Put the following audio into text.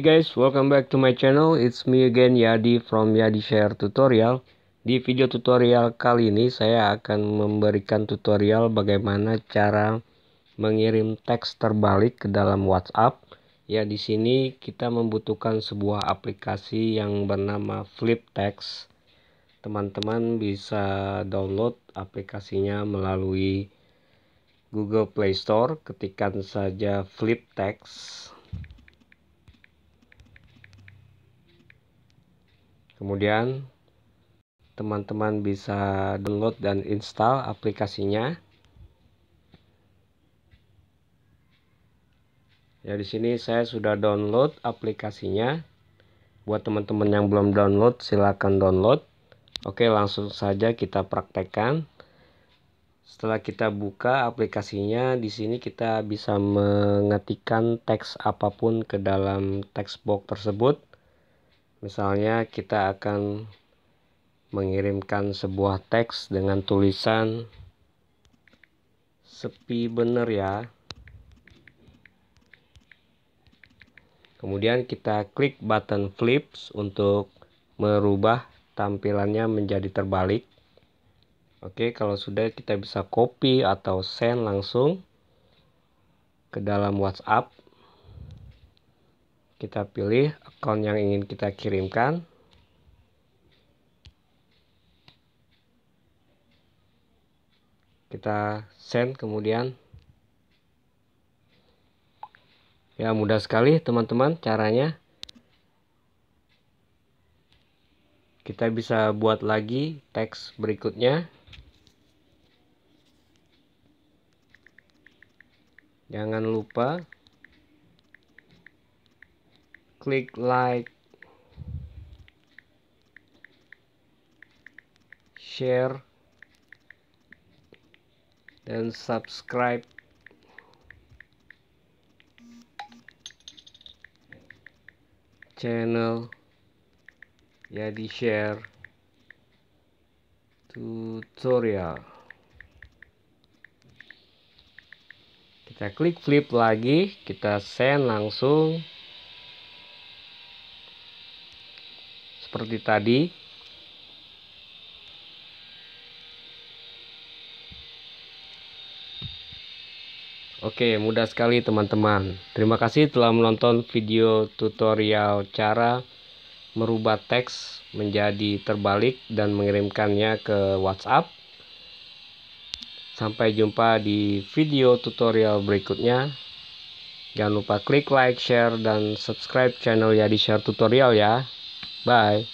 Hey guys, welcome back to my channel. It's me again Yadi from Yadi Share Tutorial. Di video tutorial kali ini saya akan memberikan tutorial bagaimana cara mengirim teks terbalik ke dalam WhatsApp. Ya, di sini kita membutuhkan sebuah aplikasi yang bernama Flip Text. Teman-teman bisa download aplikasinya melalui Google Play Store, ketikan saja Flip Text. Kemudian teman-teman bisa download dan install aplikasinya. Ya di sini saya sudah download aplikasinya. Buat teman-teman yang belum download silahkan download. Oke langsung saja kita praktekkan. Setelah kita buka aplikasinya, di sini kita bisa mengetikkan teks apapun ke dalam teks box tersebut. Misalnya kita akan mengirimkan sebuah teks dengan tulisan sepi bener ya. Kemudian kita klik button flips untuk merubah tampilannya menjadi terbalik. Oke, kalau sudah kita bisa copy atau send langsung ke dalam WhatsApp kita pilih account yang ingin kita kirimkan kita send kemudian ya mudah sekali teman-teman caranya kita bisa buat lagi teks berikutnya jangan lupa klik like share dan subscribe channel Yadi share tutorial kita klik flip lagi kita send langsung seperti tadi Oke mudah sekali teman-teman Terima kasih telah menonton video tutorial cara merubah teks menjadi terbalik dan mengirimkannya ke WhatsApp Sampai jumpa di video tutorial berikutnya Jangan lupa klik like, share, dan subscribe channel Yadi Share Tutorial ya Bye.